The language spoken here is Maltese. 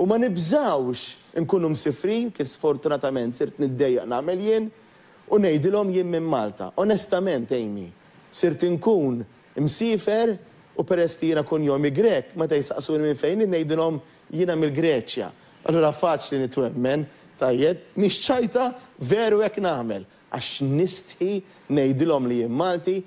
U ma nibżawx nkunu msifrin kif sfortunatament sirt niddejjaq nagħmel jien u ngħidilhom jien minn Malta. Onestament, Amy, sirt inkun msifer u peress li jiena kun jomi Grek, meta jisaqsuni minn fejn ngħidilhom jiena mill-Greċja. Allura faċli nitwemmen, tajjeb, mhix ċajta veru hekk nagħmel għax nisti ngħidilhom li jien Malti